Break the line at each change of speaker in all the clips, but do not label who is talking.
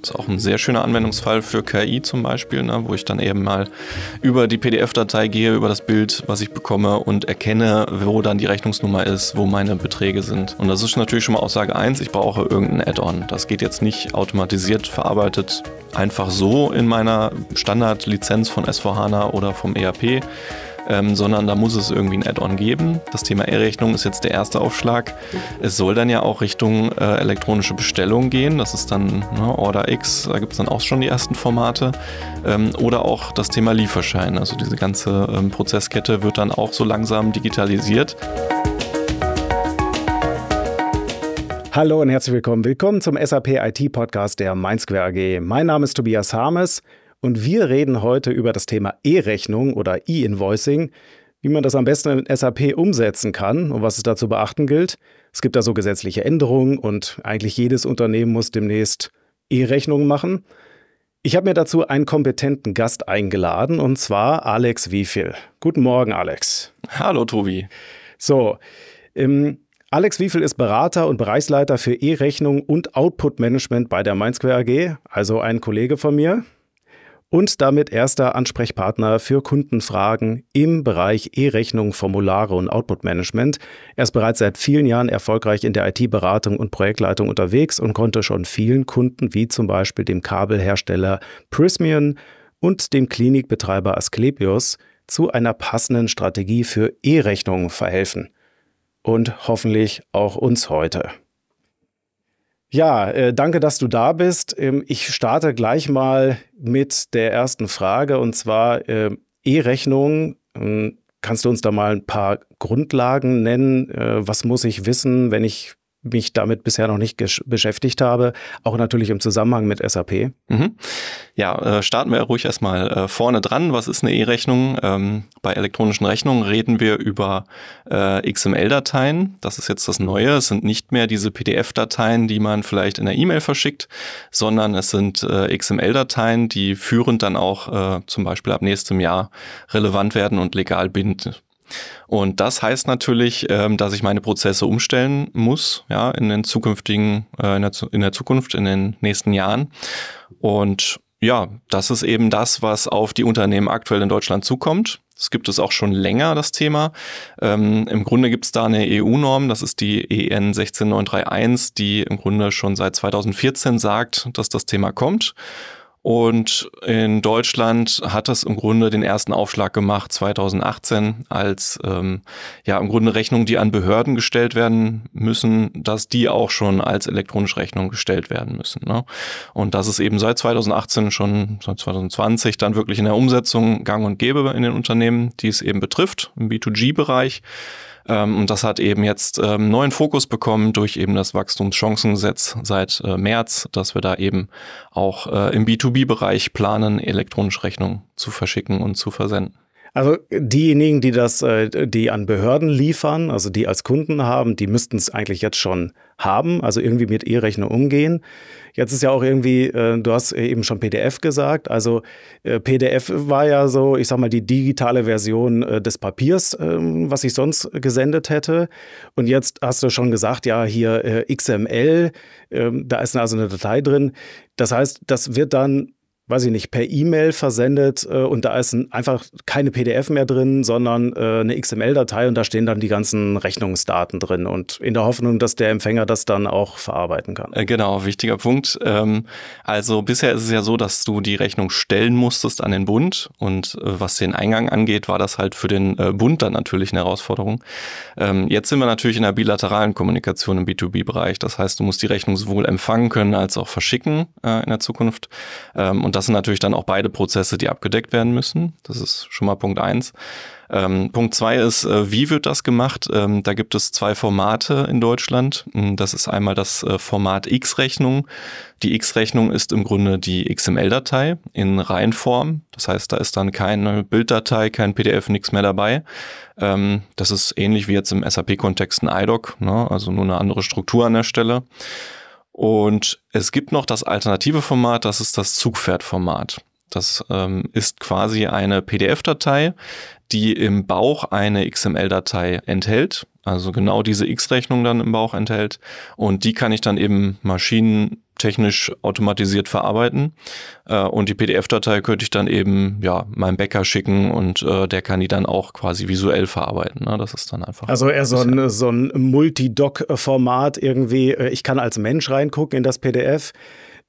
Das ist auch ein sehr schöner Anwendungsfall für KI zum Beispiel, ne, wo ich dann eben mal über die PDF-Datei gehe, über das Bild, was ich bekomme und erkenne, wo dann die Rechnungsnummer ist, wo meine Beträge sind. Und das ist natürlich schon mal Aussage 1, ich brauche irgendein Add-on. Das geht jetzt nicht automatisiert verarbeitet einfach so in meiner Standardlizenz von SVHANA oder vom ERP ähm, sondern da muss es irgendwie ein Add-on geben. Das Thema E-Rechnung ist jetzt der erste Aufschlag. Es soll dann ja auch Richtung äh, elektronische Bestellung gehen. Das ist dann ne, Order X, da gibt es dann auch schon die ersten Formate. Ähm, oder auch das Thema Lieferschein. Also diese ganze ähm, Prozesskette wird dann auch so langsam digitalisiert.
Hallo und herzlich willkommen. Willkommen zum SAP IT Podcast der MindSquare AG. Mein Name ist Tobias Harmes und wir reden heute über das Thema E-Rechnung oder E-Invoicing, wie man das am besten in SAP umsetzen kann und was es da zu beachten gilt. Es gibt da so gesetzliche Änderungen und eigentlich jedes Unternehmen muss demnächst E-Rechnungen machen. Ich habe mir dazu einen kompetenten Gast eingeladen und zwar Alex Wieviel. Guten Morgen, Alex. Hallo, Tobi. So, ähm, Alex Wieviel ist Berater und Bereichsleiter für E-Rechnung und Output Management bei der MindSquare AG, also ein Kollege von mir und damit erster Ansprechpartner für Kundenfragen im Bereich E-Rechnung, Formulare und Output-Management. Er ist bereits seit vielen Jahren erfolgreich in der IT-Beratung und Projektleitung unterwegs und konnte schon vielen Kunden wie zum Beispiel dem Kabelhersteller Prismian und dem Klinikbetreiber Asklepios zu einer passenden Strategie für E-Rechnung verhelfen. Und hoffentlich auch uns heute. Ja, äh, danke, dass du da bist. Ähm, ich starte gleich mal mit der ersten Frage und zwar äh, E-Rechnung. Ähm, kannst du uns da mal ein paar Grundlagen nennen? Äh, was muss ich wissen, wenn ich mich damit bisher noch nicht beschäftigt habe, auch natürlich im Zusammenhang mit SAP.
Mhm. Ja, äh, starten wir ruhig erstmal äh, vorne dran. Was ist eine E-Rechnung? Ähm, bei elektronischen Rechnungen reden wir über äh, XML-Dateien. Das ist jetzt das Neue. Es sind nicht mehr diese PDF-Dateien, die man vielleicht in der E-Mail verschickt, sondern es sind äh, XML-Dateien, die führend dann auch äh, zum Beispiel ab nächstem Jahr relevant werden und legal bindend und das heißt natürlich, ähm, dass ich meine Prozesse umstellen muss, ja, in den zukünftigen, äh, in, der, in der Zukunft, in den nächsten Jahren. Und ja, das ist eben das, was auf die Unternehmen aktuell in Deutschland zukommt. Es gibt es auch schon länger, das Thema. Ähm, Im Grunde gibt es da eine EU-Norm, das ist die EN 16931, die im Grunde schon seit 2014 sagt, dass das Thema kommt. Und in Deutschland hat das im Grunde den ersten Aufschlag gemacht 2018 als ähm, ja im Grunde Rechnungen, die an Behörden gestellt werden müssen, dass die auch schon als elektronische Rechnung gestellt werden müssen. Ne? Und das ist eben seit 2018 schon seit 2020 dann wirklich in der Umsetzung Gang und Gäbe in den Unternehmen, die es eben betrifft im B2G-Bereich. Ähm, und das hat eben jetzt ähm, neuen Fokus bekommen durch eben das Wachstumschancengesetz seit äh, März, dass wir da eben auch äh, im B2B-Bereich planen, elektronische Rechnungen zu verschicken und zu versenden.
Also diejenigen, die das, äh, die an Behörden liefern, also die als Kunden haben, die müssten es eigentlich jetzt schon haben, also irgendwie mit E-Rechner umgehen. Jetzt ist ja auch irgendwie, äh, du hast eben schon PDF gesagt. Also äh, PDF war ja so, ich sag mal, die digitale Version äh, des Papiers, ähm, was ich sonst gesendet hätte. Und jetzt hast du schon gesagt, ja, hier äh, XML, ähm, da ist also eine Datei drin. Das heißt, das wird dann weiß ich nicht, per E-Mail versendet äh, und da ist ein, einfach keine PDF mehr drin, sondern äh, eine XML-Datei und da stehen dann die ganzen Rechnungsdaten drin und
in der Hoffnung, dass der Empfänger das dann auch verarbeiten kann. Äh, genau, wichtiger Punkt. Ähm, also bisher ist es ja so, dass du die Rechnung stellen musstest an den Bund und äh, was den Eingang angeht, war das halt für den äh, Bund dann natürlich eine Herausforderung. Ähm, jetzt sind wir natürlich in der bilateralen Kommunikation im B2B-Bereich. Das heißt, du musst die Rechnung sowohl empfangen können als auch verschicken äh, in der Zukunft. Ähm, und und das sind natürlich dann auch beide Prozesse, die abgedeckt werden müssen. Das ist schon mal Punkt eins. Ähm, Punkt zwei ist, äh, wie wird das gemacht? Ähm, da gibt es zwei Formate in Deutschland. Hm, das ist einmal das äh, Format X-Rechnung. Die X-Rechnung ist im Grunde die XML-Datei in Reihenform. Das heißt, da ist dann keine Bilddatei, kein PDF, nichts mehr dabei. Ähm, das ist ähnlich wie jetzt im SAP-Kontext ein IDOC, ne? also nur eine andere Struktur an der Stelle. Und es gibt noch das alternative Format, das ist das Zugpferdformat. Das ähm, ist quasi eine PDF-Datei, die im Bauch eine XML-Datei enthält, also genau diese X-Rechnung dann im Bauch enthält. Und die kann ich dann eben Maschinen technisch automatisiert verarbeiten. Äh, und die PDF-Datei könnte ich dann eben ja meinem Bäcker schicken und äh, der kann die dann auch quasi visuell verarbeiten. Ne? Das ist dann einfach. Also eher so ein,
so ein Multidoc-Format irgendwie. Äh, ich kann als Mensch reingucken in das PDF.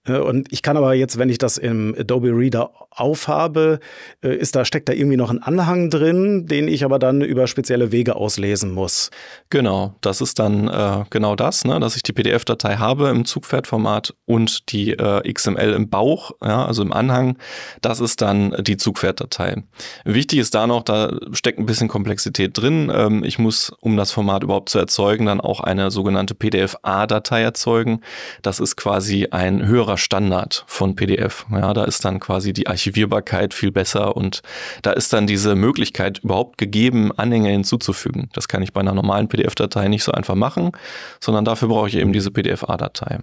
Äh, und ich kann aber jetzt, wenn ich das im Adobe Reader aufhabe, äh, ist da, steckt da irgendwie noch ein Anhang
drin, den ich aber dann über spezielle Wege auslesen muss. Genau, das ist dann äh, genau das, ne, dass ich die PDF-Datei habe im Zugpferdformat und die äh, XML im Bauch, ja, also im Anhang. Das ist dann die Zugpferddatei. Wichtig ist da noch, da steckt ein bisschen Komplexität drin. Ähm, ich muss, um das Format überhaupt zu erzeugen, dann auch eine sogenannte PDF-A-Datei erzeugen. Das ist quasi ein höherer anderer Standard von PDF. Ja, da ist dann quasi die Archivierbarkeit viel besser und da ist dann diese Möglichkeit überhaupt gegeben, Anhänge hinzuzufügen. Das kann ich bei einer normalen PDF-Datei nicht so einfach machen, sondern dafür brauche ich eben diese PDF-A-Datei.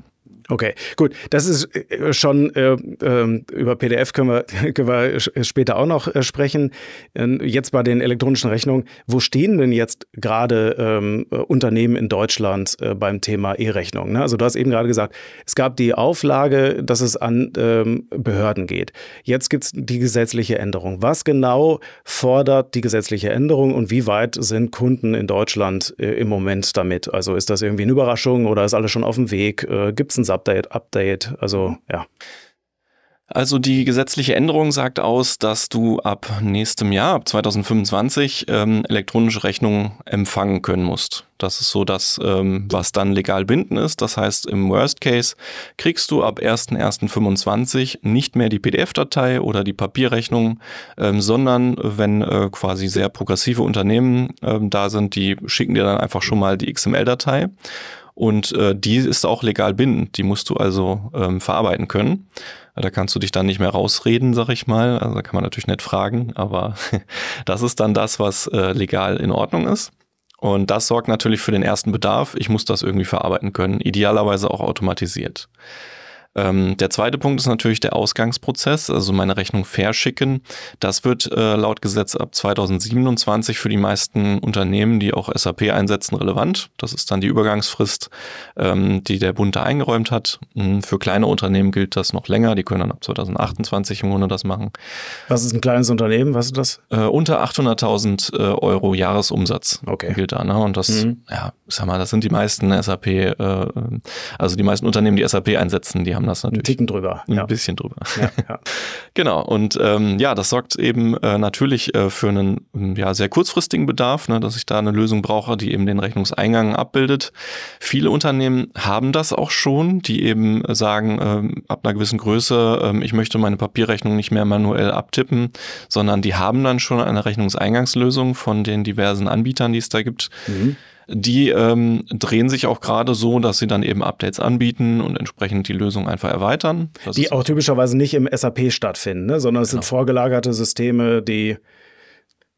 Okay, gut. Das ist äh, schon äh, ähm, über PDF können wir, können wir später auch noch äh, sprechen. Ähm, jetzt bei den elektronischen Rechnungen, wo stehen denn jetzt gerade ähm, äh, Unternehmen in Deutschland äh, beim Thema E-Rechnung? Ne? Also du hast eben gerade gesagt, es gab die Auflage, dass es an ähm, Behörden geht. Jetzt gibt es die gesetzliche Änderung. Was genau fordert die gesetzliche Änderung und wie weit sind Kunden in Deutschland äh, im Moment damit? Also ist das irgendwie eine Überraschung oder ist alles schon auf dem Weg? Äh, gibt es einen Update, Update. Also mhm. ja.
Also die gesetzliche Änderung sagt aus, dass du ab nächstem Jahr, ab 2025, ähm, elektronische Rechnungen empfangen können musst. Das ist so das, ähm, was dann legal binden ist. Das heißt, im Worst Case kriegst du ab 01.01.25 nicht mehr die PDF-Datei oder die Papierrechnung, ähm, sondern wenn äh, quasi sehr progressive Unternehmen ähm, da sind, die schicken dir dann einfach schon mal die XML-Datei. Und äh, die ist auch legal bindend. Die musst du also ähm, verarbeiten können. Da kannst du dich dann nicht mehr rausreden, sag ich mal. Also da kann man natürlich nicht fragen, aber das ist dann das, was äh, legal in Ordnung ist. Und das sorgt natürlich für den ersten Bedarf. Ich muss das irgendwie verarbeiten können. Idealerweise auch automatisiert. Ähm, der zweite Punkt ist natürlich der Ausgangsprozess, also meine Rechnung verschicken. Das wird äh, laut Gesetz ab 2027 für die meisten Unternehmen, die auch SAP einsetzen, relevant. Das ist dann die Übergangsfrist, ähm, die der Bund da eingeräumt hat. Hm, für kleine Unternehmen gilt das noch länger. Die können dann ab 2028 im Grunde das machen. Was ist ein kleines Unternehmen? Was ist das? Äh, unter 800.000 äh, Euro Jahresumsatz okay. gilt da. Ne? Und das, mhm. ja, sag mal, das sind die meisten SAP, äh, also die meisten Unternehmen, die SAP einsetzen, die haben haben das natürlich. Ein Ticken drüber. Ein ja. bisschen drüber. Ja, ja. genau. Und ähm, ja, das sorgt eben äh, natürlich äh, für einen mm, ja, sehr kurzfristigen Bedarf, ne, dass ich da eine Lösung brauche, die eben den Rechnungseingang abbildet. Viele Unternehmen haben das auch schon, die eben sagen, ähm, ab einer gewissen Größe, ähm, ich möchte meine Papierrechnung nicht mehr manuell abtippen, sondern die haben dann schon eine Rechnungseingangslösung von den diversen Anbietern, die es da gibt. Mhm die ähm, drehen sich auch gerade so, dass sie dann eben Updates anbieten und entsprechend die Lösung einfach erweitern. Das die auch
typischerweise nicht im SAP stattfinden, ne? sondern es genau. sind vorgelagerte Systeme, die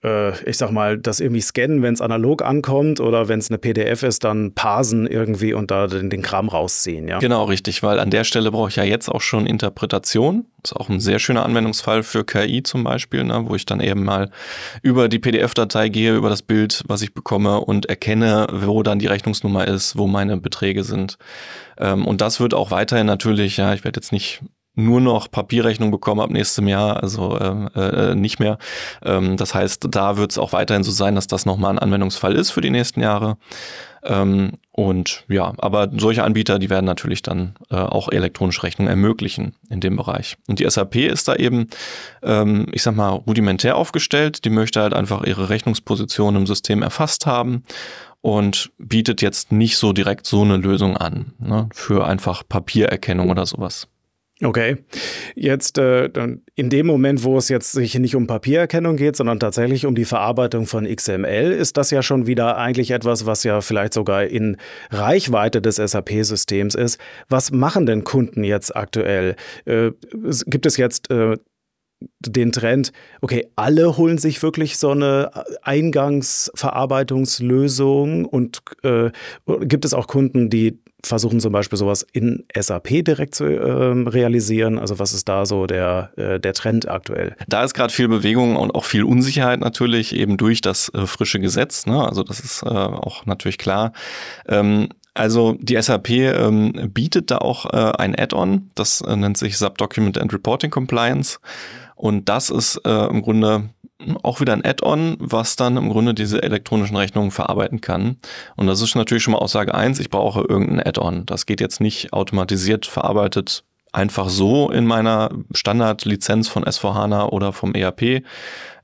äh, ich sag mal, das irgendwie scannen, wenn es analog ankommt oder wenn es eine PDF ist, dann parsen irgendwie und da den, den, Kram rausziehen, ja?
Genau, richtig, weil an der Stelle brauche ich ja jetzt auch schon Interpretation. Das Ist auch ein sehr schöner Anwendungsfall für KI zum Beispiel, ne, wo ich dann eben mal über die PDF-Datei gehe, über das Bild, was ich bekomme und erkenne, wo dann die Rechnungsnummer ist, wo meine Beträge sind. Ähm, und das wird auch weiterhin natürlich, ja, ich werde jetzt nicht nur noch Papierrechnung bekommen ab nächstem Jahr, also ähm, äh, äh, nicht mehr. Ähm, das heißt, da wird es auch weiterhin so sein, dass das nochmal ein Anwendungsfall ist für die nächsten Jahre. Ähm, und ja, aber solche Anbieter, die werden natürlich dann äh, auch elektronische Rechnungen ermöglichen in dem Bereich. Und die SAP ist da eben, ähm, ich sag mal, rudimentär aufgestellt. Die möchte halt einfach ihre Rechnungsposition im System erfasst haben und bietet jetzt nicht so direkt so eine Lösung an ne, für einfach Papiererkennung oder sowas.
Okay, jetzt äh, in dem Moment, wo es jetzt sich nicht um Papiererkennung geht, sondern tatsächlich um die Verarbeitung von XML, ist das ja schon wieder eigentlich etwas, was ja vielleicht sogar in Reichweite des SAP-Systems ist. Was machen denn Kunden jetzt aktuell? Äh, gibt es jetzt äh, den Trend, okay, alle holen sich wirklich so eine Eingangsverarbeitungslösung und äh, gibt es auch Kunden, die versuchen zum Beispiel sowas in SAP direkt zu ähm, realisieren. Also was ist da so der, äh, der Trend aktuell?
Da ist gerade viel Bewegung und auch viel Unsicherheit natürlich eben durch das äh, frische Gesetz. Ne? Also das ist äh, auch natürlich klar. Ähm, also die SAP ähm, bietet da auch äh, ein Add-on, das äh, nennt sich Subdocument and Reporting Compliance. Und das ist äh, im Grunde auch wieder ein Add-on, was dann im Grunde diese elektronischen Rechnungen verarbeiten kann. Und das ist natürlich schon mal Aussage eins: ich brauche irgendein Add-on. Das geht jetzt nicht automatisiert verarbeitet einfach so in meiner Standardlizenz von S4HANA oder vom ERP,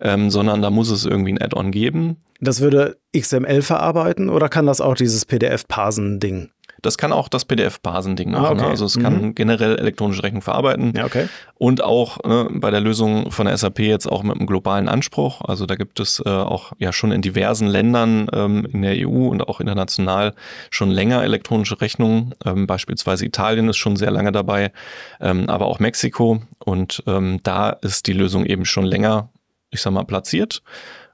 ähm, sondern da muss es irgendwie ein Add-on geben.
Das würde XML verarbeiten oder kann das auch dieses PDF-Parsen-Ding?
Das kann auch das pdf basen ah, machen. Ah, okay. ne? Also es kann mhm. generell elektronische Rechnung verarbeiten. Ja, okay. Und auch ne, bei der Lösung von der SAP jetzt auch mit einem globalen Anspruch. Also da gibt es äh, auch ja schon in diversen Ländern ähm, in der EU und auch international schon länger elektronische Rechnungen. Ähm, beispielsweise Italien ist schon sehr lange dabei, ähm, aber auch Mexiko. Und ähm, da ist die Lösung eben schon länger, ich sag mal, platziert.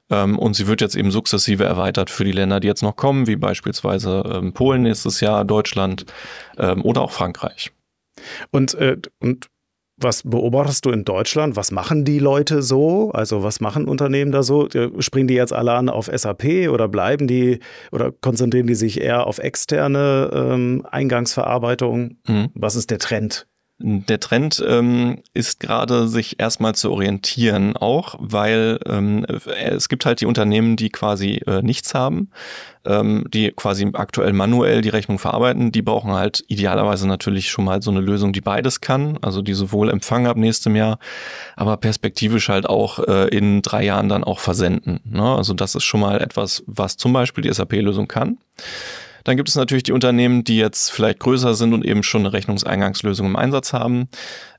Ähm, und sie wird jetzt eben sukzessive erweitert für die Länder, die jetzt noch kommen, wie beispielsweise ähm, Polen nächstes Jahr, Deutschland ähm, oder auch Frankreich.
Und, äh, und was beobachtest du in Deutschland? Was machen die Leute so? Also was machen Unternehmen da so? Äh, springen die jetzt alle an auf SAP oder bleiben die oder konzentrieren die sich eher auf externe ähm, Eingangsverarbeitung?
Mhm. Was ist der Trend? Der Trend ähm, ist gerade, sich erstmal zu orientieren, auch weil ähm, es gibt halt die Unternehmen, die quasi äh, nichts haben, ähm, die quasi aktuell manuell die Rechnung verarbeiten. Die brauchen halt idealerweise natürlich schon mal so eine Lösung, die beides kann, also die sowohl empfangen ab nächstem Jahr, aber perspektivisch halt auch äh, in drei Jahren dann auch versenden. Ne? Also das ist schon mal etwas, was zum Beispiel die SAP-Lösung kann. Dann gibt es natürlich die Unternehmen, die jetzt vielleicht größer sind und eben schon eine Rechnungseingangslösung im Einsatz haben.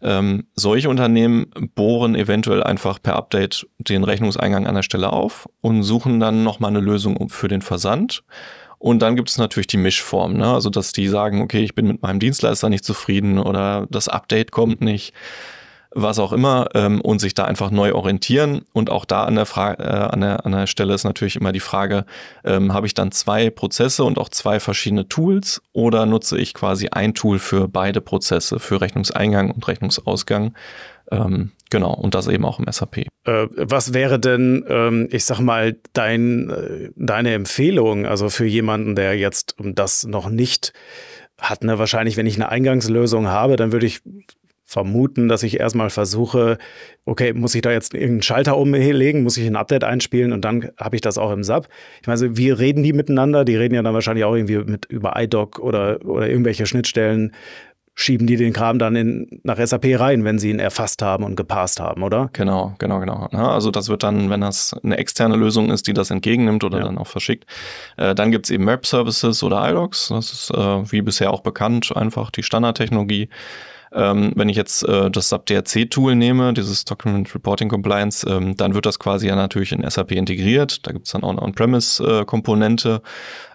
Ähm, solche Unternehmen bohren eventuell einfach per Update den Rechnungseingang an der Stelle auf und suchen dann nochmal eine Lösung für den Versand. Und dann gibt es natürlich die Mischform, ne? also dass die sagen, okay, ich bin mit meinem Dienstleister nicht zufrieden oder das Update kommt nicht was auch immer ähm, und sich da einfach neu orientieren. Und auch da an der, Fra äh, an der, an der Stelle ist natürlich immer die Frage, ähm, habe ich dann zwei Prozesse und auch zwei verschiedene Tools oder nutze ich quasi ein Tool für beide Prozesse, für Rechnungseingang und Rechnungsausgang? Ähm, genau, und das eben auch im SAP.
Äh, was wäre denn, ähm, ich sag mal, dein, äh, deine Empfehlung, also für jemanden, der jetzt das noch nicht hat, ne, wahrscheinlich, wenn ich eine Eingangslösung habe, dann würde ich vermuten, dass ich erstmal versuche, okay, muss ich da jetzt irgendeinen Schalter umlegen, muss ich ein Update einspielen und dann habe ich das auch im SAP. Ich meine, also, wie reden die miteinander? Die reden ja dann wahrscheinlich auch irgendwie mit über iDoc oder, oder irgendwelche Schnittstellen. Schieben die den Kram dann in, nach SAP rein, wenn
sie ihn erfasst haben und gepasst haben, oder? Genau, genau, genau. Also das wird dann, wenn das eine externe Lösung ist, die das entgegennimmt oder ja. dann auch verschickt, äh, dann gibt es eben Map Services oder IDOCs. Das ist äh, wie bisher auch bekannt, einfach die Standardtechnologie. Ähm, wenn ich jetzt äh, das SAP DRC-Tool nehme, dieses Document Reporting Compliance, ähm, dann wird das quasi ja natürlich in SAP integriert. Da gibt es dann auch eine On-Premise-Komponente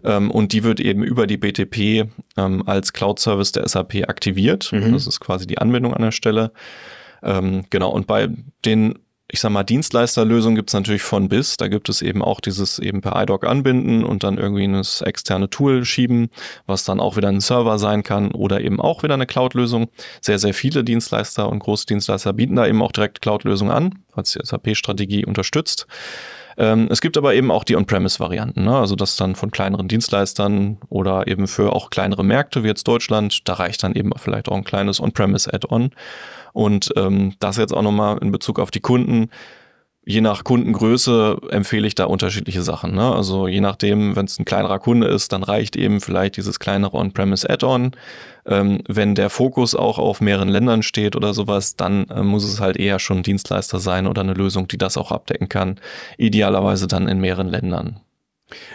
ähm, und die wird eben über die BTP ähm, als Cloud-Service der SAP aktiviert. Mhm. Das ist quasi die Anwendung an der Stelle. Ähm, genau, und bei den ich sag mal, Dienstleisterlösungen gibt es natürlich von bis. Da gibt es eben auch dieses eben per iDoc anbinden und dann irgendwie in das externe Tool schieben, was dann auch wieder ein Server sein kann oder eben auch wieder eine Cloud-Lösung. Sehr, sehr viele Dienstleister und große Dienstleister bieten da eben auch direkt Cloud-Lösungen an, falls die SAP-Strategie unterstützt. Ähm, es gibt aber eben auch die On-Premise-Varianten, ne? also das dann von kleineren Dienstleistern oder eben für auch kleinere Märkte wie jetzt Deutschland, da reicht dann eben vielleicht auch ein kleines On-Premise-Add-on. Und ähm, das jetzt auch nochmal in Bezug auf die Kunden je nach Kundengröße empfehle ich da unterschiedliche Sachen. Ne? Also je nachdem, wenn es ein kleinerer Kunde ist, dann reicht eben vielleicht dieses kleinere On-Premise-Add-on. Ähm, wenn der Fokus auch auf mehreren Ländern steht oder sowas, dann äh, muss es halt eher schon ein Dienstleister sein oder eine Lösung, die das auch abdecken kann. Idealerweise dann in mehreren Ländern.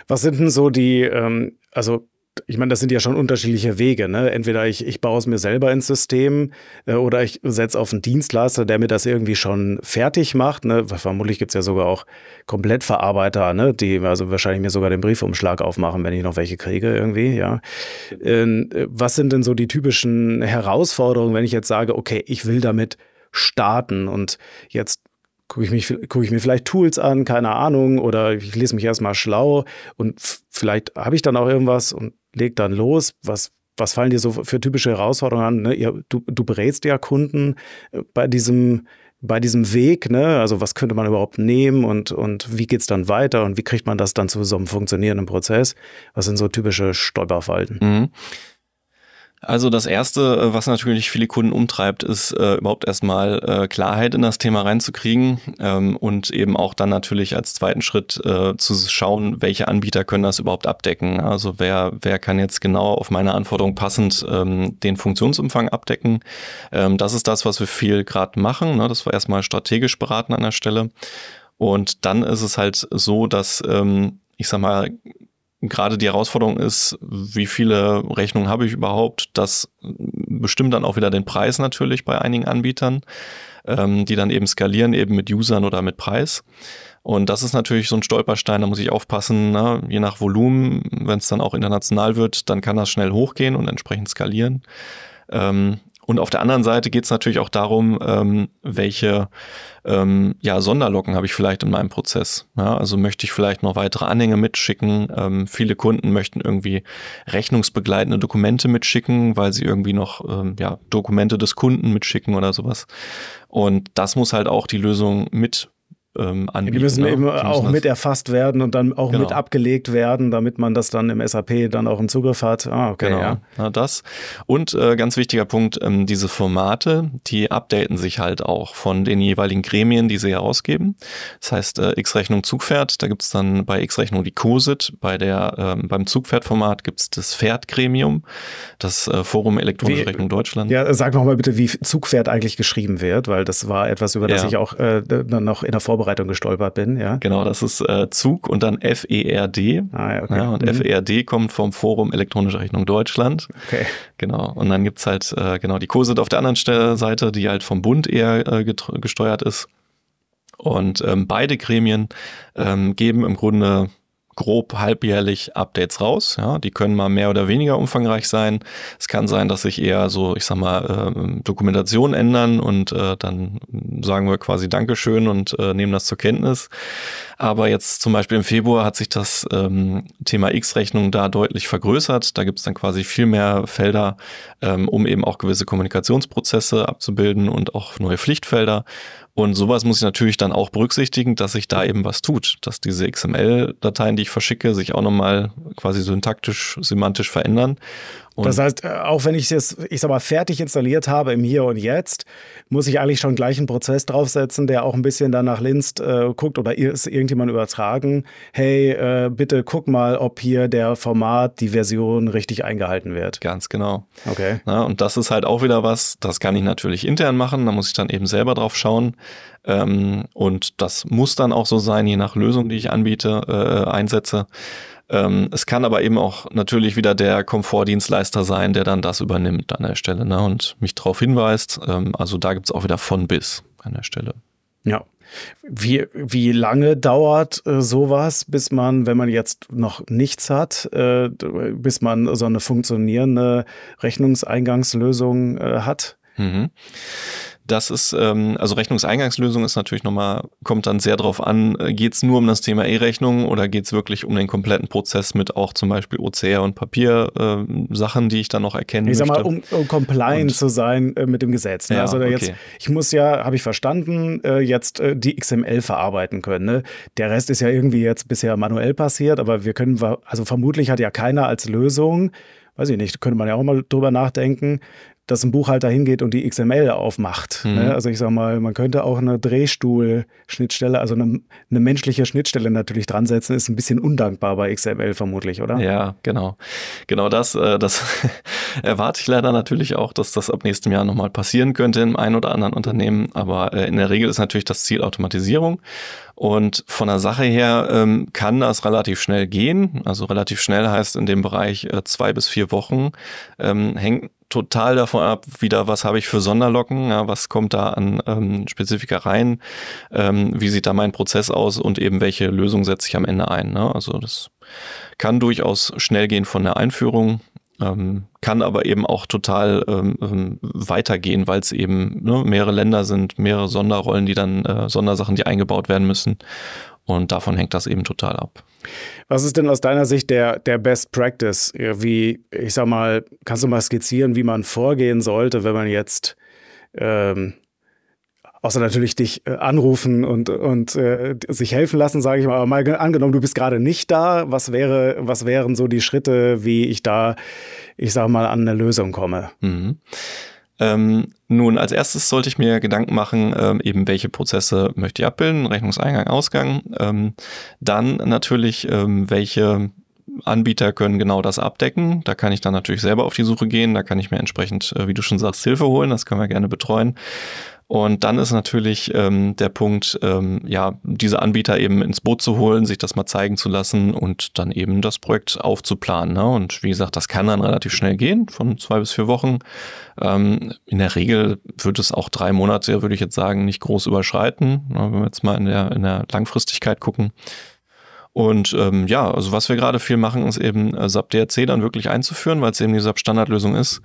Was sind denn so die, ähm, also ich meine, das sind ja schon unterschiedliche Wege. Ne? Entweder ich, ich baue es mir selber ins System äh, oder ich setze auf einen Dienstleister, der mir das irgendwie schon fertig macht. Ne? Vermutlich gibt es ja sogar auch Komplettverarbeiter, ne? die also wahrscheinlich mir sogar den Briefumschlag aufmachen, wenn ich noch welche kriege irgendwie. Ja. Genau. Ähm, äh, was sind denn so die typischen Herausforderungen, wenn ich jetzt sage, okay, ich will damit starten und jetzt gucke ich, guck ich mir vielleicht Tools an, keine Ahnung, oder ich lese mich erstmal schlau und vielleicht habe ich dann auch irgendwas und leg dann los, was, was fallen dir so für typische Herausforderungen an? Ne? Ihr, du, du berätst ja Kunden äh, bei diesem, bei diesem Weg, ne? also was könnte man überhaupt nehmen und, und wie geht es dann weiter und wie kriegt man das dann zu so einem funktionierenden Prozess? Was sind so typische Stolperfalten?
Mhm. Also das Erste, äh, was natürlich viele Kunden umtreibt, ist äh, überhaupt erstmal äh, Klarheit in das Thema reinzukriegen ähm, und eben auch dann natürlich als zweiten Schritt äh, zu schauen, welche Anbieter können das überhaupt abdecken. Also wer, wer kann jetzt genau auf meine Anforderung passend ähm, den Funktionsumfang abdecken. Ähm, das ist das, was wir viel gerade machen. Ne? Das war erstmal strategisch beraten an der Stelle. Und dann ist es halt so, dass ähm, ich sag mal, gerade die Herausforderung ist, wie viele Rechnungen habe ich überhaupt? Das bestimmt dann auch wieder den Preis natürlich bei einigen Anbietern, ähm, die dann eben skalieren, eben mit Usern oder mit Preis. Und das ist natürlich so ein Stolperstein, da muss ich aufpassen, ne? je nach Volumen, wenn es dann auch international wird, dann kann das schnell hochgehen und entsprechend skalieren. Ähm, und auf der anderen Seite geht es natürlich auch darum, ähm, welche ähm, ja, Sonderlocken habe ich vielleicht in meinem Prozess. Ja, also möchte ich vielleicht noch weitere Anhänge mitschicken. Ähm, viele Kunden möchten irgendwie rechnungsbegleitende Dokumente mitschicken, weil sie irgendwie noch ähm, ja, Dokumente des Kunden mitschicken oder sowas. Und das muss halt auch die Lösung mit ähm, anbieten. Die müssen ne? eben die auch mit
erfasst werden und dann auch genau. mit abgelegt werden, damit man das dann im SAP dann auch im Zugriff hat. Ah, okay, genau. ja.
ja das. Und äh, ganz wichtiger Punkt, ähm, diese Formate, die updaten sich halt auch von den jeweiligen Gremien, die sie herausgeben. Das heißt, äh, X-Rechnung Zugpferd, da gibt es dann bei X-Rechnung die COSIT, bei der, ähm, beim Zugpferdformat es das Pferdgremium, das äh, Forum Elektronische wie, Rechnung Deutschland.
Ja, sag nochmal bitte, wie Zugpferd eigentlich geschrieben
wird, weil das war etwas, über das ja. ich auch äh, dann noch in der Vorbereitung Vorbereitung gestolpert bin, ja. Genau, das ist äh, Zug und dann FERD. Ah, ja, okay. Ja, und mhm. FERD kommt vom Forum Elektronische Rechnung Deutschland. Okay. Genau. Und dann gibt es halt, äh, genau, die COSIT auf der anderen Seite, die halt vom Bund eher äh, gesteuert ist. Und ähm, beide Gremien ähm, geben im Grunde grob halbjährlich Updates raus. Ja, die können mal mehr oder weniger umfangreich sein. Es kann sein, dass sich eher so, ich sag mal, äh, Dokumentationen ändern und äh, dann sagen wir quasi Dankeschön und äh, nehmen das zur Kenntnis. Aber jetzt zum Beispiel im Februar hat sich das ähm, Thema X-Rechnung da deutlich vergrößert. Da gibt es dann quasi viel mehr Felder, ähm, um eben auch gewisse Kommunikationsprozesse abzubilden und auch neue Pflichtfelder. Und sowas muss ich natürlich dann auch berücksichtigen, dass sich da eben was tut, dass diese XML-Dateien, die ich verschicke, sich auch nochmal quasi syntaktisch, semantisch verändern und das heißt,
äh, auch wenn ich es, ich sag mal, fertig installiert habe im Hier und Jetzt, muss ich eigentlich schon gleich einen Prozess draufsetzen, der auch ein bisschen danach nach Linst äh, guckt oder ist irgendjemand übertragen. Hey, äh, bitte guck mal, ob hier der Format, die Version richtig eingehalten
wird. Ganz genau. Okay. Na, und das ist halt auch wieder was, das kann ich natürlich intern machen, da muss ich dann eben selber drauf schauen. Ähm, und das muss dann auch so sein, je nach Lösung, die ich anbiete, äh, einsetze. Ähm, es kann aber eben auch natürlich wieder der Komfortdienstleister sein, der dann das übernimmt an der Stelle ne, und mich darauf hinweist. Ähm, also da gibt es auch wieder von bis an der Stelle.
Ja. Wie, wie lange dauert äh, sowas, bis man, wenn man jetzt noch nichts hat, äh, bis man so eine funktionierende Rechnungseingangslösung äh, hat?
Mhm. Das ist, ähm, also Rechnungseingangslösung ist natürlich nochmal, kommt dann sehr drauf an, äh, geht es nur um das Thema E-Rechnung oder geht es wirklich um den kompletten Prozess mit auch zum Beispiel OCR und Papier äh, Sachen, die ich dann noch erkennen ich möchte. sag mal, um,
um compliant und, zu sein äh, mit dem Gesetz. Ne? Ja, also okay. jetzt, ich muss ja, habe ich verstanden, jetzt die XML verarbeiten können. Ne? Der Rest ist ja irgendwie jetzt bisher manuell passiert, aber wir können, also vermutlich hat ja keiner als Lösung weiß ich nicht, könnte man ja auch mal drüber nachdenken, dass ein Buchhalter hingeht und die XML aufmacht. Mhm. Ne? Also ich sage mal, man könnte auch eine Drehstuhl-Schnittstelle, also eine, eine, menschliche Schnittstelle natürlich
dran setzen, ist ein bisschen undankbar bei XML vermutlich, oder? Ja, genau. Genau das, äh, das erwarte ich leider natürlich auch, dass das ab nächstem Jahr nochmal passieren könnte im einen oder anderen Unternehmen. Aber äh, in der Regel ist natürlich das Ziel Automatisierung. Und von der Sache her ähm, kann das relativ schnell gehen. Also relativ schnell heißt in dem Bereich äh, zwei bis vier Wochen. Ähm, hängt total davon ab, wieder, was habe ich für Sonderlocken, ja, was kommt da an ähm, Spezifika rein, ähm, wie sieht da mein Prozess aus und eben welche Lösung setze ich am Ende ein. Ne? Also das kann durchaus schnell gehen von der Einführung ähm, kann aber eben auch total ähm, ähm weitergehen, weil es eben ne, mehrere Länder sind, mehrere Sonderrollen, die dann, äh, Sondersachen, die eingebaut werden müssen. Und davon hängt das eben total ab.
Was ist denn aus deiner Sicht der, der Best Practice? Wie, ich sag mal, kannst du mal skizzieren, wie man vorgehen sollte, wenn man jetzt ähm, Außer natürlich dich äh, anrufen und, und äh, sich helfen lassen, sage ich mal. Aber mal angenommen, du bist gerade nicht da, was, wäre, was wären so die Schritte, wie ich da, ich
sage mal, an eine Lösung komme? Mhm. Ähm, nun, als erstes sollte ich mir Gedanken machen, ähm, eben welche Prozesse möchte ich abbilden, Rechnungseingang, Ausgang. Ähm, dann natürlich, ähm, welche Anbieter können genau das abdecken. Da kann ich dann natürlich selber auf die Suche gehen, da kann ich mir entsprechend, äh, wie du schon sagst, Hilfe holen, das können wir gerne betreuen. Und dann ist natürlich ähm, der Punkt, ähm, ja, diese Anbieter eben ins Boot zu holen, sich das mal zeigen zu lassen und dann eben das Projekt aufzuplanen. Ne? Und wie gesagt, das kann dann relativ schnell gehen, von zwei bis vier Wochen. Ähm, in der Regel wird es auch drei Monate, würde ich jetzt sagen, nicht groß überschreiten, ne? wenn wir jetzt mal in der, in der Langfristigkeit gucken. Und ähm, ja, also was wir gerade viel machen, ist eben äh, SAP DRC dann wirklich einzuführen, weil es eben die SAP Standardlösung ist.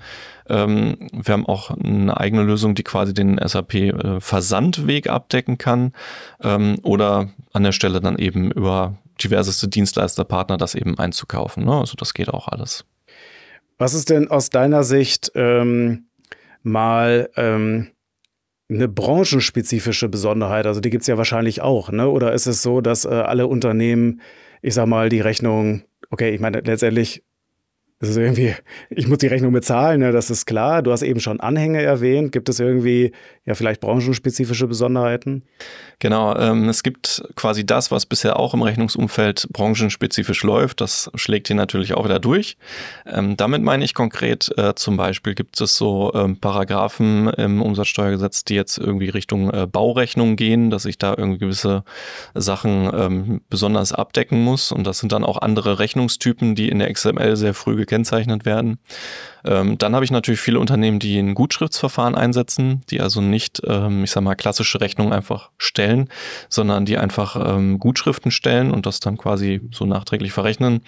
Ähm, wir haben auch eine eigene Lösung, die quasi den SAP äh, Versandweg abdecken kann ähm, oder an der Stelle dann eben über diverseste Dienstleisterpartner das eben einzukaufen. Ne? Also das geht auch alles.
Was ist denn aus deiner Sicht ähm, mal ähm, eine branchenspezifische Besonderheit? Also die gibt es ja wahrscheinlich auch, ne? Oder ist es so, dass äh, alle Unternehmen, ich sag mal, die Rechnung, okay, ich meine, letztendlich das ist irgendwie, ich muss die Rechnung bezahlen, ne? das ist klar. Du hast eben schon Anhänge erwähnt. Gibt es irgendwie ja vielleicht branchenspezifische Besonderheiten?
Genau, ähm, es gibt quasi das, was bisher auch im Rechnungsumfeld branchenspezifisch läuft. Das schlägt hier natürlich auch wieder durch. Ähm, damit meine ich konkret, äh, zum Beispiel gibt es so ähm, Paragraphen im Umsatzsteuergesetz, die jetzt irgendwie Richtung äh, Baurechnung gehen, dass ich da irgendwie gewisse Sachen ähm, besonders abdecken muss. Und das sind dann auch andere Rechnungstypen, die in der XML sehr früh gekennzeichnet gekennzeichnet werden. Ähm, dann habe ich natürlich viele Unternehmen, die ein Gutschriftsverfahren einsetzen, die also nicht, ähm, ich sage mal, klassische Rechnungen einfach stellen, sondern die einfach ähm, Gutschriften stellen und das dann quasi so nachträglich verrechnen.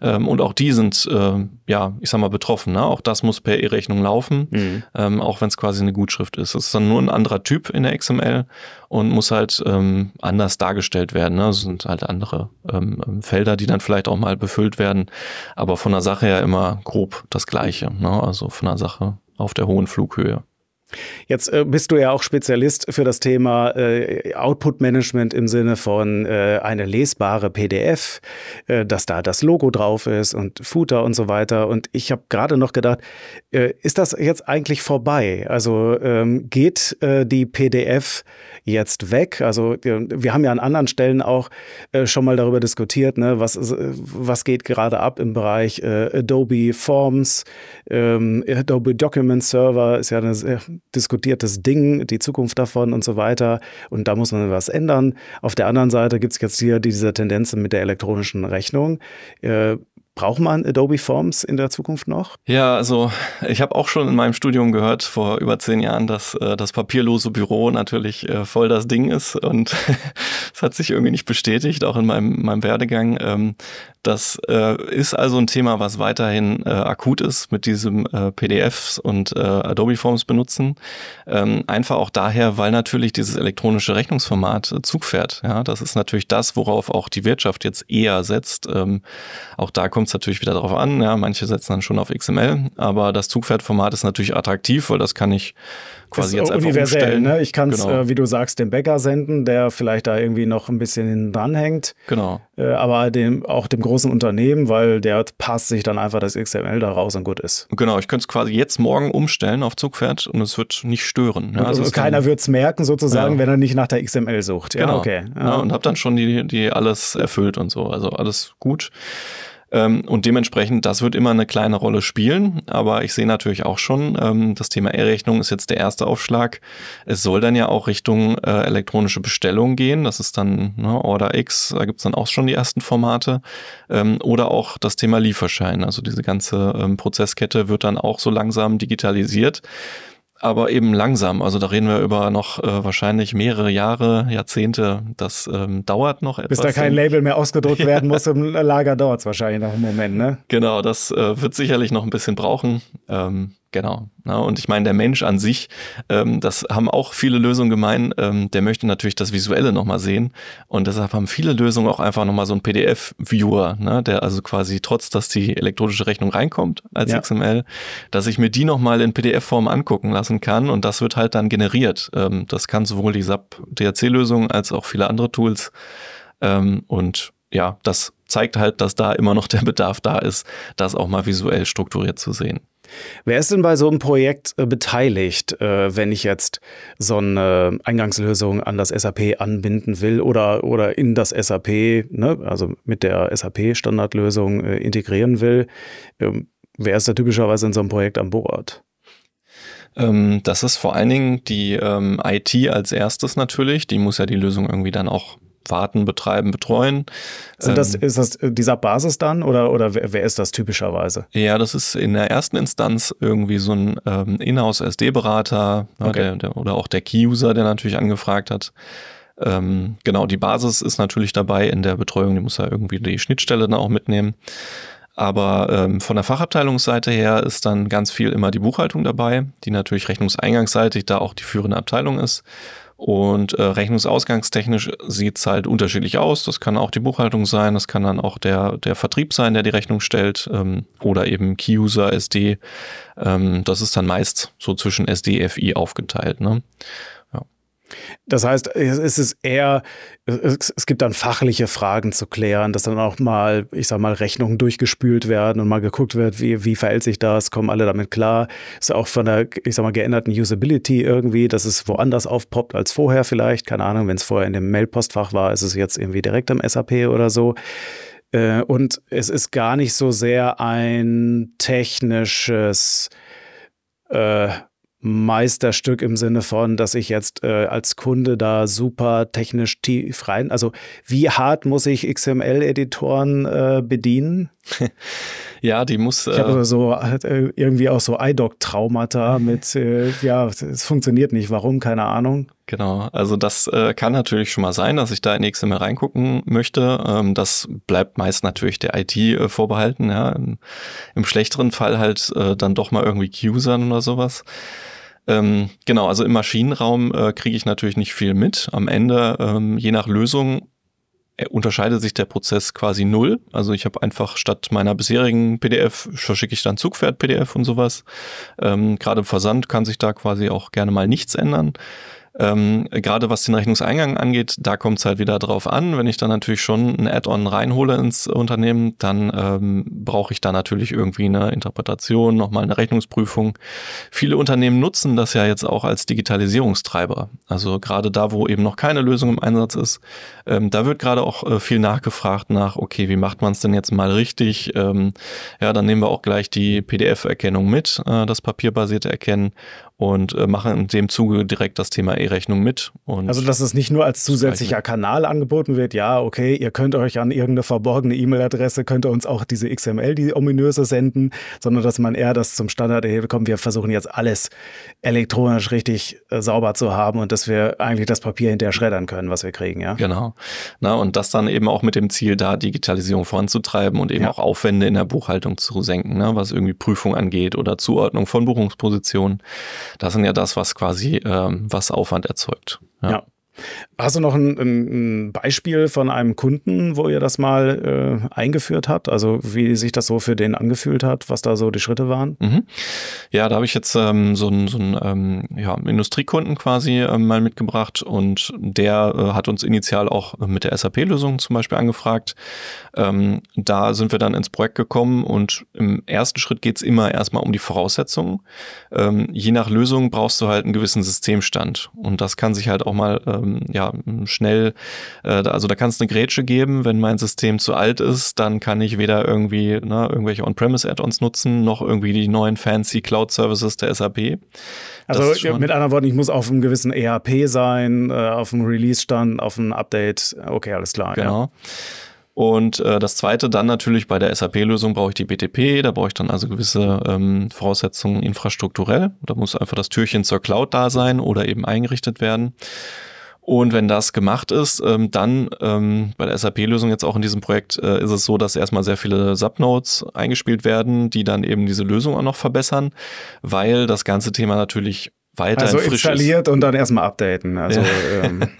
Ähm, und auch die sind, äh, ja, ich sage mal, betroffen. Ne? Auch das muss per E-Rechnung laufen, mhm. Ähm, auch wenn es quasi eine Gutschrift ist. Das ist dann nur ein anderer Typ in der XML und muss halt ähm, anders dargestellt werden. Ne? Das also sind halt andere ähm, Felder, die dann vielleicht auch mal befüllt werden, aber von der Sache her immer grob das Gleiche. Ne? Also von der Sache auf der hohen Flughöhe.
Jetzt äh, bist du ja auch Spezialist für das Thema äh, Output-Management im Sinne von äh, eine lesbare PDF, dass da das Logo drauf ist und Footer und so weiter. Und ich habe gerade noch gedacht, ist das jetzt eigentlich vorbei? Also ähm, geht die PDF jetzt weg? Also wir haben ja an anderen Stellen auch schon mal darüber diskutiert, ne, was, was geht gerade ab im Bereich Adobe Forms, ähm, Adobe Document Server ist ja eine sehr diskutiertes Ding, die Zukunft davon und so weiter. Und da muss man was ändern. Auf der anderen Seite gibt es jetzt hier diese Tendenzen mit der elektronischen Rechnung. Äh, Braucht man Adobe Forms in der Zukunft noch?
Ja, also ich habe auch schon in meinem Studium gehört vor über zehn Jahren, dass äh, das papierlose Büro natürlich äh, voll das Ding ist und es hat sich irgendwie nicht bestätigt, auch in meinem, meinem Werdegang. Ähm, das äh, ist also ein Thema, was weiterhin äh, akut ist mit diesem äh, PDFs und äh, Adobe Forms benutzen. Ähm, einfach auch daher, weil natürlich dieses elektronische Rechnungsformat Zug fährt. Ja, das ist natürlich das, worauf auch die Wirtschaft jetzt eher setzt. Ähm, auch da kommt kommt es natürlich wieder darauf an. Ja, manche setzen dann schon auf XML, aber das Zugpferdformat ist natürlich attraktiv, weil das kann ich quasi ist jetzt einfach umstellen. Ne? Ich kann es, genau. äh,
wie du sagst, dem Bäcker senden, der vielleicht da irgendwie noch ein bisschen dranhängt. Genau. Äh, aber dem, auch dem großen Unternehmen, weil der passt sich dann einfach das XML da raus und gut ist.
Genau, ich könnte es quasi jetzt morgen umstellen auf Zugpferd und es wird nicht stören. Ja, also, also keiner
wird es merken sozusagen, ja. wenn er nicht nach der XML sucht. Ja, genau. okay. Ja. und
habe dann schon die, die alles erfüllt und so. Also alles gut. Ähm, und dementsprechend, das wird immer eine kleine Rolle spielen. Aber ich sehe natürlich auch schon, ähm, das Thema E-Rechnung ist jetzt der erste Aufschlag. Es soll dann ja auch Richtung äh, elektronische Bestellung gehen. Das ist dann ne, Order X, da gibt's dann auch schon die ersten Formate. Ähm, oder auch das Thema Lieferschein. Also diese ganze Prozesskette wird dann auch so langsam digitalisiert aber eben langsam. Also da reden wir über noch äh, wahrscheinlich mehrere Jahre, Jahrzehnte. Das ähm, dauert noch etwas. Bis da kein
Label mehr ausgedruckt werden muss im Lager dauert es wahrscheinlich noch einen Moment, ne?
Genau, das äh, wird sicherlich noch ein bisschen brauchen. Ähm, Genau. Ja, ne? und ich meine, der Mensch an sich, ähm, das haben auch viele Lösungen gemein, ähm, der möchte natürlich das Visuelle nochmal sehen. Und deshalb haben viele Lösungen auch einfach nochmal so einen PDF-Viewer, ne, der also quasi, trotz dass die elektronische Rechnung reinkommt als ja. XML, dass ich mir die nochmal in PDF-Form angucken lassen kann. Und das wird halt dann generiert. Ähm, das kann sowohl die SAP-DRC-Lösung als auch viele andere Tools. Ähm, und ja, das zeigt halt, dass da immer noch der Bedarf da ist, das auch mal visuell strukturiert zu sehen. Wer ist denn bei so
einem Projekt äh, beteiligt, äh, wenn ich
jetzt so
eine Eingangslösung an das SAP anbinden will oder, oder in das SAP, ne, also mit der SAP-Standardlösung äh, integrieren will? Ähm, wer ist da typischerweise in
so einem Projekt an Bord? Ähm, das ist vor allen Dingen die ähm, IT als erstes natürlich. Die muss ja die Lösung irgendwie dann auch warten, betreiben, betreuen. Sind das, ähm,
ist das äh, dieser Basis dann oder, oder wer, wer, ist das typischerweise?
Ja, das ist in der ersten Instanz irgendwie so ein ähm, Inhouse-SD-Berater ne, okay. oder auch der Key-User, der natürlich angefragt hat. Ähm, genau, die Basis ist natürlich dabei in der Betreuung, die muss ja irgendwie die Schnittstelle dann auch mitnehmen. Aber ähm, von der Fachabteilungsseite her ist dann ganz viel immer die Buchhaltung dabei, die natürlich rechnungseingangsseitig da auch die führende Abteilung ist. Und äh, rechnungsausgangstechnisch sieht es halt unterschiedlich aus. Das kann auch die Buchhaltung sein, das kann dann auch der, der Vertrieb sein, der die Rechnung stellt ähm, oder eben Key-User, SD. Ähm, das ist dann meist so zwischen SD, FI aufgeteilt. Ne?
Das heißt, es ist eher, es gibt dann fachliche Fragen zu klären, dass dann auch mal, ich sag mal, Rechnungen durchgespült werden und mal geguckt wird, wie, wie verhält sich das, kommen alle damit klar. Ist auch von der, ich sag mal, geänderten Usability irgendwie, dass es woanders aufpoppt als vorher vielleicht. Keine Ahnung, wenn es vorher in dem Mailpostfach war, ist es jetzt irgendwie direkt am SAP oder so. Äh, und es ist gar nicht so sehr ein technisches äh, Meisterstück im Sinne von, dass ich jetzt äh, als Kunde da super technisch tief rein. Also wie hart muss ich XML-Editoren äh, bedienen?
ja, die muss. ich habe äh,
so äh, irgendwie auch so iDoc-Traumata mit, äh, ja, es funktioniert nicht. Warum? Keine Ahnung.
Genau, also das äh, kann natürlich schon mal sein, dass ich da in XML reingucken möchte. Ähm, das bleibt meist natürlich der IT äh, vorbehalten, ja. Im, Im, schlechteren Fall halt äh, dann doch mal irgendwie Usern oder sowas. Ähm, genau, also im Maschinenraum äh, kriege ich natürlich nicht viel mit. Am Ende, ähm, je nach Lösung, äh, unterscheidet sich der Prozess quasi null. Also ich habe einfach statt meiner bisherigen PDF verschicke ich dann Zugpferd-PDF und sowas. Ähm, Gerade im Versand kann sich da quasi auch gerne mal nichts ändern. Ähm, Gerade was den Rechnungseingang angeht, da kommt es halt wieder drauf an. Wenn ich dann natürlich schon ein Add-on reinhole ins Unternehmen, dann ähm, brauche ich da natürlich irgendwie eine Interpretation, nochmal eine Rechnungsprüfung. Viele Unternehmen nutzen das ja jetzt auch als Digitalisierungstreiber. Also gerade da, wo eben noch keine Lösung im Einsatz ist, ähm, da wird gerade auch äh, viel nachgefragt nach, okay, wie macht man es denn jetzt mal richtig? Ähm, ja, dann nehmen wir auch gleich die PDF-Erkennung mit, äh, das papierbasierte Erkennen und äh, machen in dem Zuge direkt das Thema E-Rechnung mit. Und
also, dass es nicht nur als zusätzlicher Kanal angeboten wird, ja, okay, ihr könnt euch an irgendeine verborgene E-Mail-Adresse, könnt ihr uns auch diese XML, die ominöse senden, sondern dass man eher das zum Standard erhebt, komm, wir versuchen jetzt alles elektronisch richtig äh, sauber zu haben und dass wir
eigentlich das Papier hinterher schreddern können, was wir kriegen, ja. Genau. Na, und das dann eben auch mit dem Ziel, da Digitalisierung voranzutreiben und eben ja. auch Aufwände in der Buchhaltung zu senken, ne, was irgendwie Prüfung angeht oder Zuordnung von Buchungspositionen. Das sind ja das, was quasi ähm, was Aufwand erzeugt. ja. ja.
Hast du noch ein, ein, Beispiel von einem Kunden, wo ihr das
mal äh, eingeführt habt? Also wie sich das so für den angefühlt hat, was da so die Schritte waren? Mhm. Ja, da habe ich jetzt ähm, so einen, so ähm, ja, Industriekunden quasi ähm, mal mitgebracht und der äh, hat uns initial auch mit der SAP-Lösung zum Beispiel angefragt ähm, da sind wir dann ins Projekt gekommen und im ersten Schritt geht es immer erstmal um die Voraussetzungen. Ähm, je nach Lösung brauchst du halt einen gewissen Systemstand und das kann sich halt auch mal ähm, ja, schnell, äh, also da kann es eine Grätsche geben, wenn mein System zu alt ist, dann kann ich weder irgendwie na, ne, irgendwelche On-Premise-Add-ons nutzen, noch irgendwie die neuen fancy Cloud-Services der SAP. Also mit
anderen Worten, ich muss auf einem gewissen ERP
sein, äh, auf einem Release-Stand, auf einem Update. Okay, alles klar. Genau. Ja. Und äh, das zweite dann natürlich bei der SAP-Lösung brauche ich die BTP, da brauche ich dann also gewisse ähm, Voraussetzungen infrastrukturell. Da muss einfach das Türchen zur Cloud da sein oder eben eingerichtet werden. Und wenn das gemacht ist, ähm, dann ähm, bei der SAP-Lösung jetzt auch in diesem Projekt äh, ist es so, dass erstmal sehr viele Subnodes eingespielt werden, die dann eben diese Lösung auch noch verbessern, weil das ganze Thema natürlich weiter also frisch installiert
ist. und dann erstmal updaten. Also ja. ähm,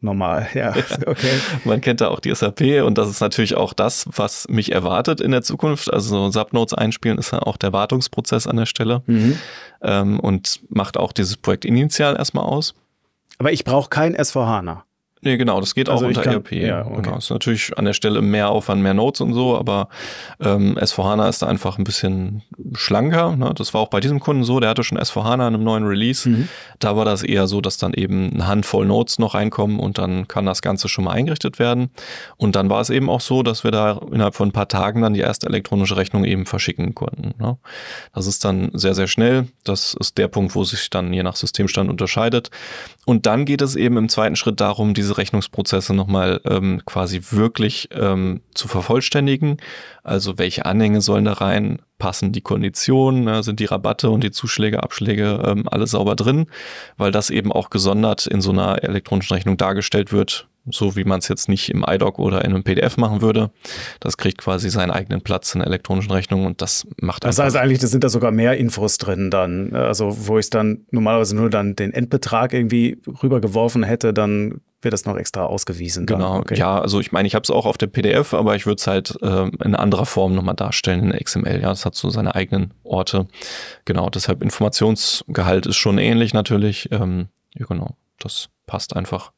normal. Ja, okay. Man kennt da auch die SAP und das ist natürlich auch das, was mich erwartet in der Zukunft. Also so Subnotes einspielen ist ja auch der Wartungsprozess an der Stelle mhm. ähm, und macht auch dieses Projekt initial erstmal aus. Aber ich brauche kein SVHANA. Nee, genau, das geht also auch unter kann, ERP. Ja, genau, okay. Genau, ist natürlich an der Stelle mehr Aufwand, mehr Nodes und so, aber ähm, S4HANA ist da einfach ein bisschen schlanker. Ne? Das war auch bei diesem Kunden so, der hatte schon S4HANA in einem neuen Release. Mhm. Da war das eher so, dass dann eben eine Handvoll Nodes noch reinkommen und dann kann das Ganze schon mal eingerichtet werden. Und dann war es eben auch so, dass wir da innerhalb von ein paar Tagen dann die erste elektronische Rechnung eben verschicken konnten. Ne? Das ist dann sehr, sehr schnell. Das ist der Punkt, wo sich dann je nach Systemstand unterscheidet. Und dann geht es eben im zweiten Schritt darum, diese diese Rechnungsprozesse nochmal ähm, quasi wirklich ähm, zu vervollständigen. Also welche Anhänge sollen da rein, passen die Konditionen, äh, sind die Rabatte und die Zuschläge, Abschläge ähm, alles sauber drin, weil das eben auch gesondert in so einer elektronischen Rechnung dargestellt wird, so wie man es jetzt nicht im iDoc oder in einem PDF machen würde. Das kriegt quasi seinen eigenen Platz in der elektronischen Rechnung und das macht Das also, heißt also
eigentlich, sind da sogar mehr Infos drin dann. Also wo ich dann normalerweise nur dann den Endbetrag irgendwie rübergeworfen hätte, dann wird das noch extra ausgewiesen. Dann. Genau, okay. ja,
also ich meine, ich habe es auch auf der PDF, aber ich würde es halt äh, in anderer Form nochmal darstellen in XML. Ja, es hat so seine eigenen Orte. Genau, deshalb Informationsgehalt ist schon ähnlich natürlich. Ähm, ja, genau, das passt einfach.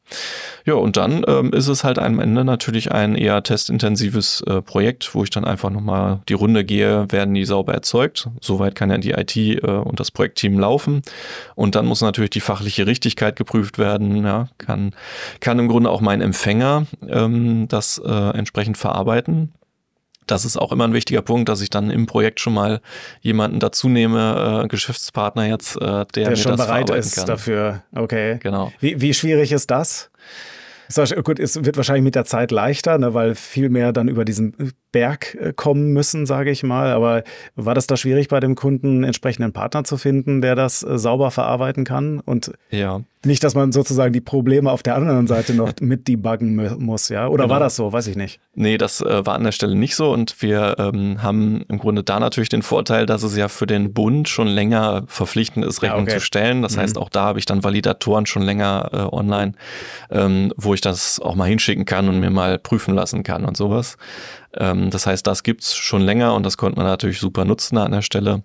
Ja, und dann ähm, ist es halt am Ende natürlich ein eher testintensives äh, Projekt, wo ich dann einfach nochmal die Runde gehe, werden die sauber erzeugt. Soweit kann ja die IT äh, und das Projektteam laufen. Und dann muss natürlich die fachliche Richtigkeit geprüft werden. Ja, kann, kann im Grunde auch mein Empfänger ähm, das äh, entsprechend verarbeiten das ist auch immer ein wichtiger Punkt, dass ich dann im Projekt schon mal jemanden dazu nehme, äh, Geschäftspartner jetzt, äh, der, der mir schon das bereit ist kann. dafür. Okay. Genau.
Wie, wie schwierig ist das? Gut, es wird wahrscheinlich mit der Zeit leichter, ne, weil viel mehr dann über diesen Berg äh, kommen müssen, sage ich mal. Aber war das da schwierig bei dem Kunden, einen entsprechenden Partner zu finden, der das äh, sauber verarbeiten kann? Und ja, nicht, dass man sozusagen die Probleme auf der anderen Seite noch mit debuggen muss, ja? Oder genau. war das so? Weiß
ich nicht. Nee, das äh, war an der Stelle nicht so und wir ähm, haben im Grunde da natürlich den Vorteil, dass es ja für den Bund schon länger verpflichtend ist, Rechnung ja, okay. zu stellen. Das mhm. heißt, auch da habe ich dann Validatoren schon länger äh, online, ähm, wo ich das auch mal hinschicken kann und mir mal prüfen lassen kann und sowas. Ähm, das heißt, das gibt es schon länger und das konnte man natürlich super nutzen an der Stelle.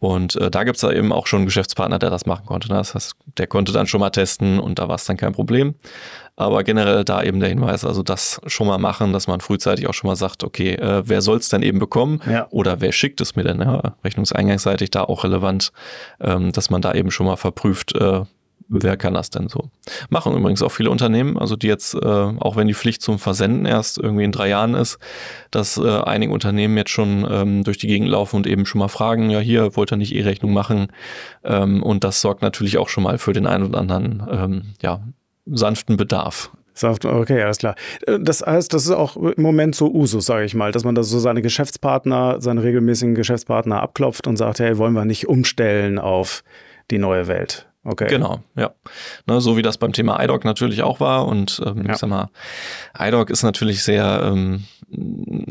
Und äh, da gibt's da eben auch schon einen Geschäftspartner, der das machen konnte. Ne? Das heißt, der konnte dann schon mal testen und da war es dann kein Problem. Aber generell da eben der Hinweis, also das schon mal machen, dass man frühzeitig auch schon mal sagt, okay, äh, wer soll's denn eben bekommen ja. oder wer schickt es mir denn? Ja, ne? rechnungseingangsseitig da auch relevant, ähm, dass man da eben schon mal verprüft, äh, wer kann das denn so? Machen übrigens auch viele Unternehmen, also die jetzt, äh, auch wenn die Pflicht zum Versenden erst irgendwie in drei Jahren ist, dass äh, einige Unternehmen jetzt schon ähm, durch die Gegend laufen und eben schon mal fragen, ja hier, wollt ihr nicht E-Rechnung machen? Ähm, und das sorgt natürlich auch schon mal für den einen oder anderen, ähm, ja, sanften Bedarf
okay, alles klar. Äh, das heißt, das ist auch im Moment so Usus, sage ich mal, dass man da so seine Geschäftspartner, seine regelmäßigen Geschäftspartner abklopft und sagt, hey, wollen wir nicht umstellen auf die neue Welt? Okay. Genau,
ja. Ne, so wie das beim Thema IDOC natürlich auch war. Und ähm, ja. ich sag mal, IDOC ist natürlich sehr ähm,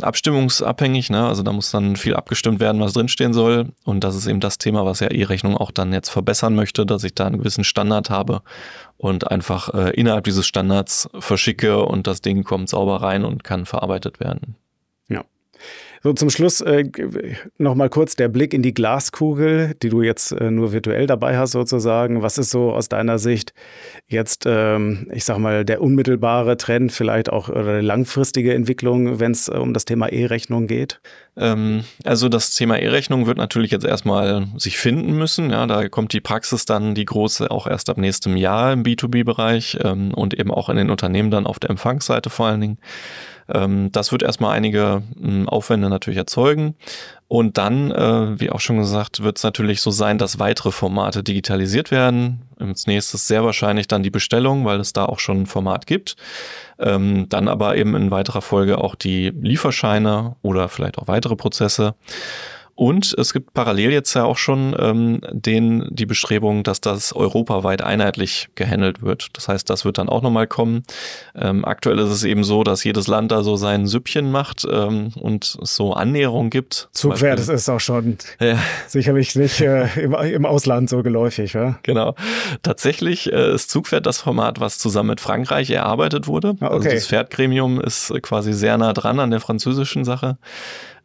abstimmungsabhängig. Ne? Also da muss dann viel abgestimmt werden, was drinstehen soll. Und das ist eben das Thema, was ja E-Rechnung auch dann jetzt verbessern möchte, dass ich da einen gewissen Standard habe und einfach äh, innerhalb dieses Standards verschicke und das Ding kommt sauber rein und kann verarbeitet werden. Ja.
So, zum Schluss äh, nochmal kurz der Blick in die Glaskugel, die du jetzt äh, nur virtuell dabei hast, sozusagen. Was ist so aus deiner Sicht jetzt, ähm, ich sag mal, der unmittelbare Trend, vielleicht auch oder langfristige Entwicklung,
wenn es äh, um das Thema E-Rechnung geht? Ähm, also, das Thema E-Rechnung wird natürlich jetzt erstmal sich finden müssen. Ja, da kommt die Praxis dann, die große, auch erst ab nächstem Jahr im B2B-Bereich ähm, und eben auch in den Unternehmen dann auf der Empfangsseite vor allen Dingen. Ähm, das wird erstmal einige hm, Aufwände natürlich erzeugen. Und dann, äh, wie auch schon gesagt, wird es natürlich so sein, dass weitere Formate digitalisiert werden. Als nächstes sehr wahrscheinlich dann die Bestellung, weil es da auch schon ein Format gibt. Ähm, dann aber eben in weiterer Folge auch die Lieferscheine oder vielleicht auch weitere Prozesse. Und es gibt parallel jetzt ja auch schon ähm, den, die Bestrebung, dass das europaweit einheitlich gehandelt wird. Das heißt, das wird dann auch nochmal kommen. Ähm, aktuell ist es eben so, dass jedes Land da so sein Süppchen macht ähm, und es so Annäherungen gibt. Zugwert ist
auch schon ja. sicherlich nicht äh, im, im, Ausland so geläufig. Ja?
Genau. Tatsächlich äh, ist Zugpferd das Format, was zusammen mit Frankreich erarbeitet wurde. Ah, also okay. Also das Pferdgremium ist quasi sehr nah dran an der französischen Sache.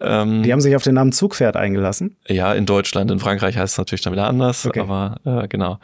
Ähm, die haben sich auf den Namen Zugpferd eingelassen? Ja, in Deutschland. In Frankreich heißt es natürlich dann wieder anders, okay. aber äh, genau.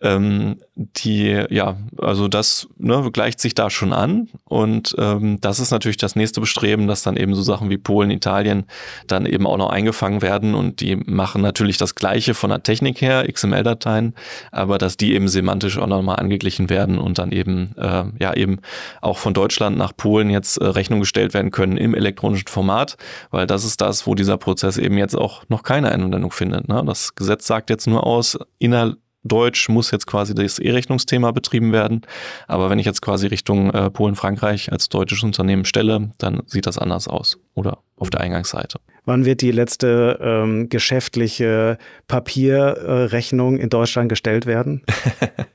Ähm, die, ja, also das ne, gleicht sich da schon an. Und ähm, das ist natürlich das nächste Bestreben, dass dann eben so Sachen wie Polen, Italien dann eben auch noch eingefangen werden. Und die machen natürlich das Gleiche von der Technik her, XML-Dateien, aber dass die eben semantisch auch nochmal angeglichen werden und dann eben, äh, ja, eben auch von Deutschland nach Polen jetzt äh, Rechnung gestellt werden können im elektronischen Format, weil das ist das, wo dieser Prozess eben jetzt auch noch keine Einwendung findet. Ne? Das Gesetz sagt jetzt nur aus, innerhalb Deutsch muss jetzt quasi das E-Rechnungsthema betrieben werden. Aber wenn ich jetzt quasi Richtung äh, Polen, Frankreich als deutsches Unternehmen stelle, dann sieht das anders aus oder auf der Eingangsseite.
Wann wird die letzte ähm, geschäftliche Papierrechnung äh, in Deutschland gestellt werden?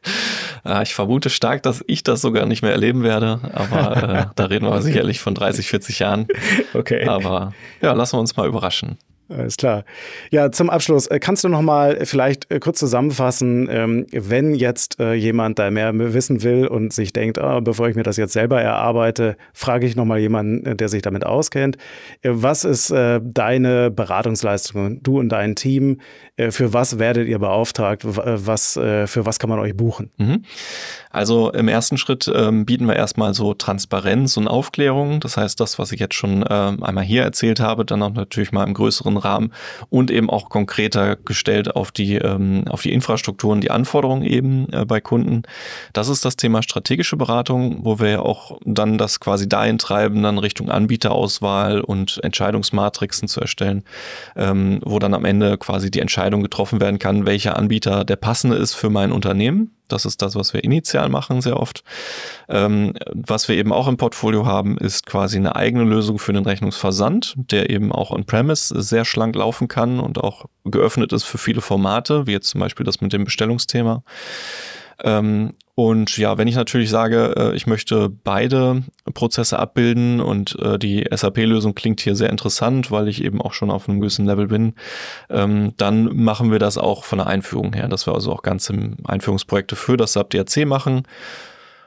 Ah, ich vermute stark, dass ich das sogar nicht mehr erleben werde, aber äh, da reden wir sicherlich von 30, 40 Jahren. Okay. Aber ja, lassen wir uns mal überraschen.
Alles klar. Ja, zum Abschluss, äh, kannst du noch mal äh, vielleicht äh, kurz zusammenfassen, ähm, wenn jetzt jemand da mehr wissen will und sich denkt, oh, bevor ich mir das jetzt selber erarbeite, frage ich noch mal jemanden, der sich damit auskennt. Was ist deine Beratungsleistung, du und dein Team?
Für was werdet ihr beauftragt? Was, für was kann man euch buchen? Mhm. Also im ersten Schritt ähm, bieten wir erstmal so Transparenz und Aufklärung. Das heißt, das, was ich jetzt schon ähm, einmal hier erzählt habe, dann auch natürlich mal im größeren größeren Rahmen und eben auch konkreter gestellt auf die, ähm, auf die Infrastrukturen, die Anforderungen eben äh, bei Kunden. Das ist das Thema strategische Beratung, wo wir ja auch dann das quasi dahin treiben, dann Richtung Anbieterauswahl und Entscheidungsmatrixen zu erstellen, ähm, wo dann am Ende quasi die Entscheidung getroffen werden kann, welcher Anbieter der passende ist für mein Unternehmen das ist das, was wir initial machen, sehr oft. Ähm, was wir eben auch im Portfolio haben, ist quasi eine eigene Lösung für den Rechnungsversand, der eben auch on-premise sehr schlank laufen kann und auch geöffnet ist für viele Formate, wie jetzt zum Beispiel das mit dem Bestellungsthema. Ähm, und ja, wenn ich natürlich sage, äh, ich möchte beide Prozesse abbilden und äh, die SAP-Lösung klingt hier sehr interessant, weil ich eben auch schon auf einem gewissen Level bin, ähm, dann machen wir das auch von der Einführung her, dass wir also auch ganze Einführungsprojekte für das SAP DRC machen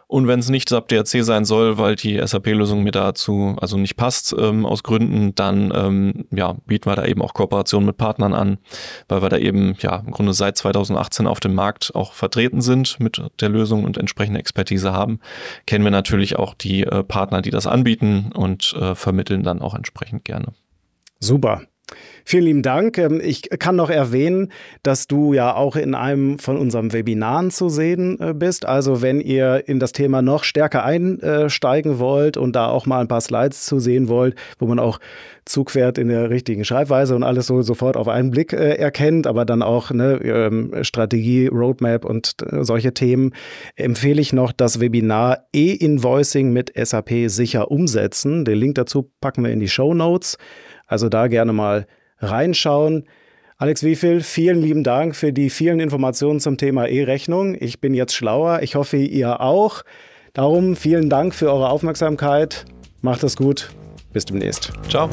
und wenn es nicht SAP DRC sein soll, weil die SAP-Lösung mir dazu also nicht passt ähm, aus Gründen, dann ähm, ja, bieten wir da eben auch Kooperationen mit Partnern an, weil wir da eben ja im Grunde seit 2018 auf dem Markt auch vertreten sind mit der Lösung und entsprechende Expertise haben. Kennen wir natürlich auch die äh, Partner, die das anbieten und äh, vermitteln dann auch entsprechend gerne.
Super. Vielen lieben Dank. Ähm, ich kann noch erwähnen, dass du ja auch in einem von unseren Webinaren zu sehen äh, bist. Also wenn ihr in das Thema noch stärker einsteigen wollt und da auch mal ein paar Slides zu sehen wollt, wo man auch Zug fährt in der richtigen Schreibweise und alles so sofort auf einen Blick äh, erkennt, aber dann auch ne, ähm, Strategie, Roadmap und äh, solche Themen, empfehle ich noch das Webinar E-Invoicing mit SAP sicher umsetzen. Den Link dazu packen wir in die Show Notes. Also da gerne mal reinschauen. Alex Wiefiel, vielen lieben Dank für die vielen Informationen zum Thema E-Rechnung. Ich bin jetzt schlauer. Ich hoffe, ihr auch. Darum vielen Dank für eure Aufmerksamkeit. Macht es gut. Bis demnächst.
Ciao.